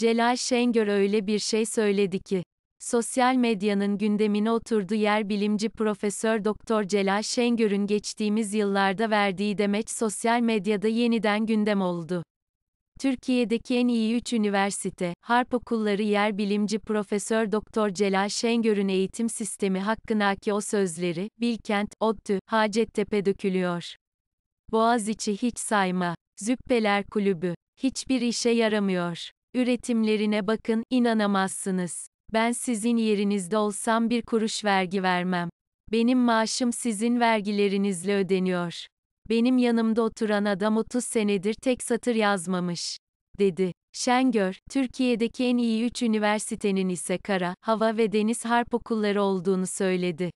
Celal Şengör öyle bir şey söyledi ki. Sosyal medyanın gündemine oturdu yer bilimci Profesör Doktor Celal Şengör'ün geçtiğimiz yıllarda verdiği demeç sosyal medyada yeniden gündem oldu. Türkiye'deki en iyi 3 üniversite, harp okulları yer bilimci Profesör Doktor Celal Şengör'ün eğitim sistemi hakkındaki o sözleri, Bilkent, ODTÜ, Hacettepe dökülüyor. Boğaziçi hiç sayma. Züppeler Kulübü. Hiçbir işe yaramıyor. Üretimlerine bakın, inanamazsınız. Ben sizin yerinizde olsam bir kuruş vergi vermem. Benim maaşım sizin vergilerinizle ödeniyor. Benim yanımda oturan adam 30 senedir tek satır yazmamış." dedi. Şengör, Türkiye'deki en iyi 3 üniversitenin ise kara, hava ve deniz harp okulları olduğunu söyledi.